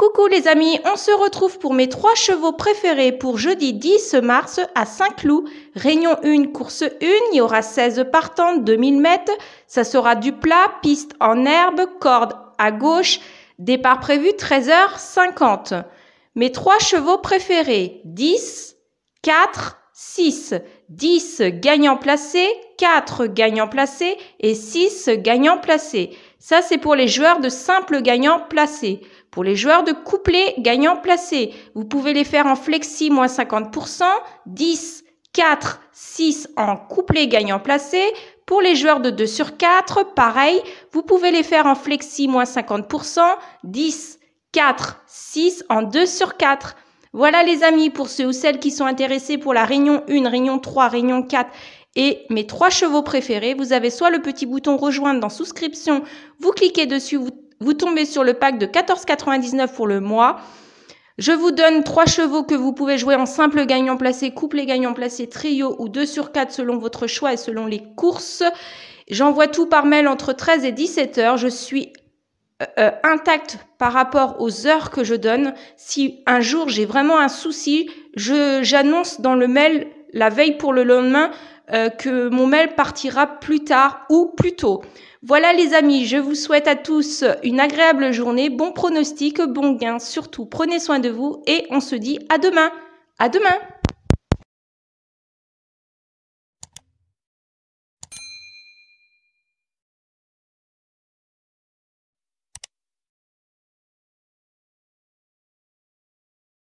Coucou les amis, on se retrouve pour mes trois chevaux préférés pour jeudi 10 mars à Saint-Cloud. Réunion 1, course 1, il y aura 16 partantes, 2000 mètres. Ça sera du plat, piste en herbe, corde à gauche. Départ prévu 13h50. Mes trois chevaux préférés, 10, 4 6. 10 gagnants placés, 4 gagnants placés et 6 gagnants placés. Ça, c'est pour les joueurs de simple gagnant placés. Pour les joueurs de couplet gagnant placé, vous pouvez les faire en flexi moins 50%, 10, 4, 6 en couplet gagnant placé. Pour les joueurs de 2 sur 4, pareil, vous pouvez les faire en flexi moins 50%, 10, 4, 6 en 2 sur 4. Voilà les amis, pour ceux ou celles qui sont intéressés pour la réunion 1, réunion 3, réunion 4 et mes trois chevaux préférés, vous avez soit le petit bouton rejoindre dans souscription, vous cliquez dessus, vous, tombez sur le pack de 14,99 pour le mois. Je vous donne trois chevaux que vous pouvez jouer en simple gagnant placé, couple et gagnant placé, trio ou 2 sur 4 selon votre choix et selon les courses. J'envoie tout par mail entre 13 et 17 heures. Je suis euh, euh, intact par rapport aux heures que je donne. Si un jour j'ai vraiment un souci, je j'annonce dans le mail la veille pour le lendemain euh, que mon mail partira plus tard ou plus tôt. Voilà les amis, je vous souhaite à tous une agréable journée, bon pronostic, bon gain, surtout prenez soin de vous et on se dit à demain. À demain.